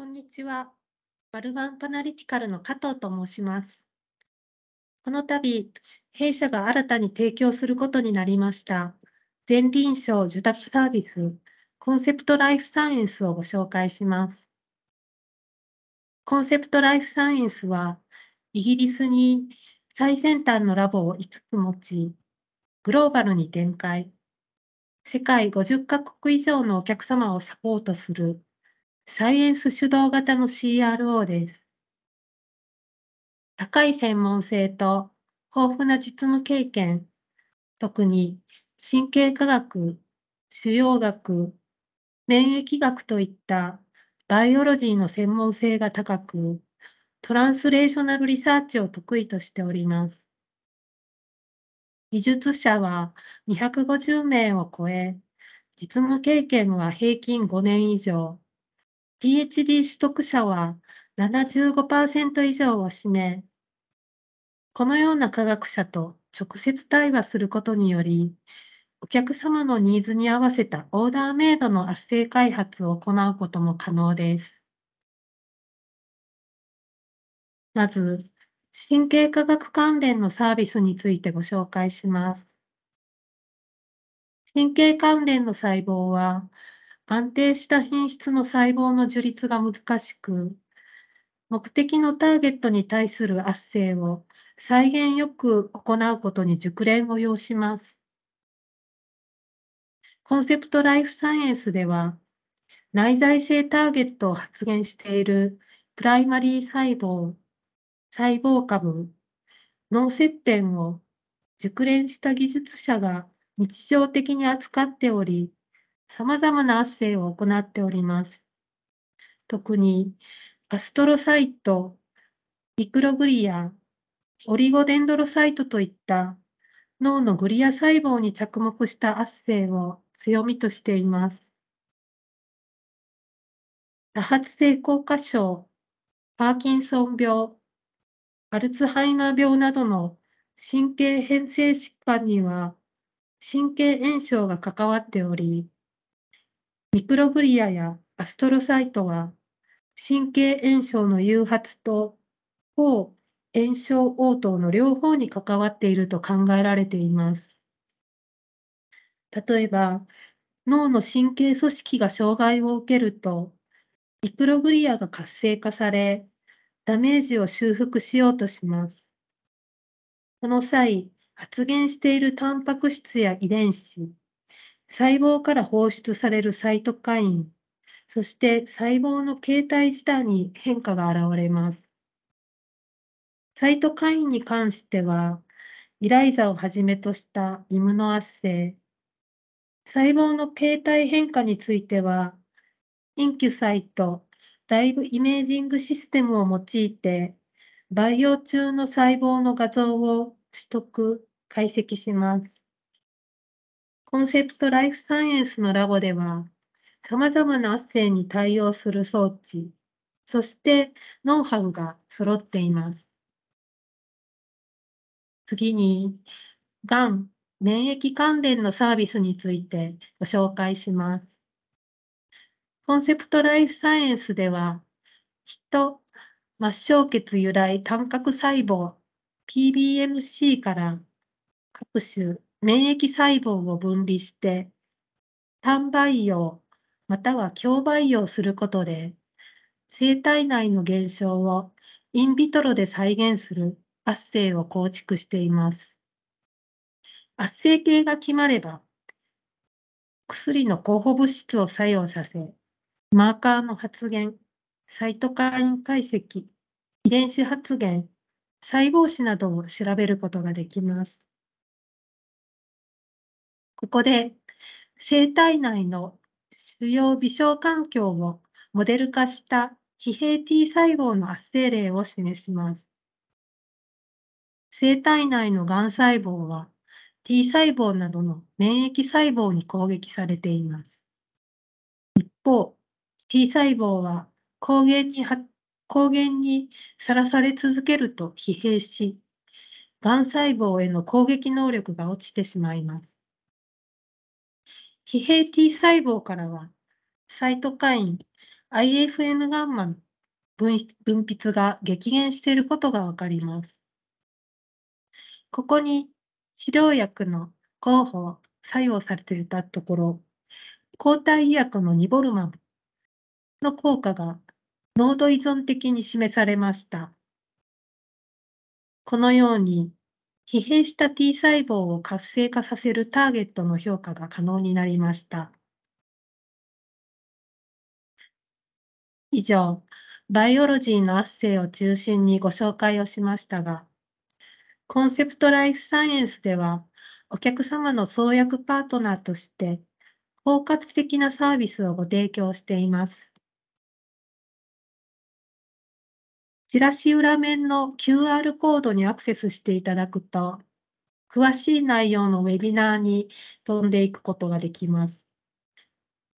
こんにちは。バルワンパナリティカルの加藤と申します。この度、弊社が新たに提供することになりました、全臨床受託サービス、コンセプトライフサイエンスをご紹介します。コンセプトライフサイエンスは、イギリスに最先端のラボを5つ持ち、グローバルに展開、世界50カ国以上のお客様をサポートするサイエンス主導型の CRO です。高い専門性と豊富な実務経験、特に神経科学、腫瘍学、免疫学といったバイオロジーの専門性が高く、トランスレーショナルリサーチを得意としております。技術者は250名を超え、実務経験は平均5年以上、PhD 取得者は75%以上を占め、このような科学者と直接対話することにより、お客様のニーズに合わせたオーダーメイドの圧成開発を行うことも可能です。まず、神経科学関連のサービスについてご紹介します。神経関連の細胞は、安定した品質の細胞の樹立が難しく、目的のターゲットに対する圧政を際限よく行うことに熟練を要します。コンセプトライフサイエンスでは、内在性ターゲットを発現しているプライマリー細胞、細胞株、脳切片を熟練した技術者が日常的に扱っており、様々なアッセイを行っております。特に、アストロサイト、ミクログリア、オリゴデンドロサイトといった脳のグリア細胞に着目したアッセイを強みとしています。多発性硬化症、パーキンソン病、アルツハイマー病などの神経変性疾患には神経炎症が関わっており、ミクログリアやアストロサイトは神経炎症の誘発と抗炎症応答の両方に関わっていると考えられています。例えば、脳の神経組織が障害を受けると、ミクログリアが活性化され、ダメージを修復しようとします。この際、発現しているタンパク質や遺伝子、細胞から放出されるサイトカイン、そして細胞の形態自体に変化が現れます。サイトカインに関しては、イライザをはじめとしたイムノアッセイ、細胞の形態変化については、インキュサイト、ライブイメージングシステムを用いて、培養中の細胞の画像を取得、解析します。コンセプトライフサイエンスのラボでは、様々な圧生に対応する装置、そしてノウハウが揃っています。次に、がん、免疫関連のサービスについてご紹介します。コンセプトライフサイエンスでは、人、末梢血由来単核細胞 PBMC から各種免疫細胞を分離して、単培養または共培養することで、生体内の現象をインビトロで再現する圧生を構築しています。圧生系が決まれば、薬の候補物質を作用させ、マーカーの発現、サイトカイン解析、遺伝子発現、細胞子などを調べることができます。ここで生体内の主要微小環境をモデル化した非平 T 細胞の圧生例を示します。生体内のがん細胞は T 細胞などの免疫細胞に攻撃されています。一方、T 細胞は抗原に抗原にさらされ続けると疲弊し、がん細胞への攻撃能力が落ちてしまいます。疲弊 T 細胞からは、サイトカイン IFN ガンマの分泌が激減していることがわかります。ここに治療薬の候補作用されていたところ、抗体医薬のニボルマブの効果が濃度依存的に示されました。このように疲弊した T 細胞を活性化させるターゲットの評価が可能になりました。以上、バイオロジーのアッセイを中心にご紹介をしましたが、コンセプトライフサイエンスでは、お客様の創薬パートナーとして、包括的なサービスをご提供しています。チラシ裏面の QR コードにアクセスしていただくと、詳しい内容のウェビナーに飛んでいくことができます。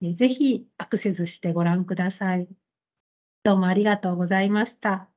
ぜひアクセスしてご覧ください。どうもありがとうございました。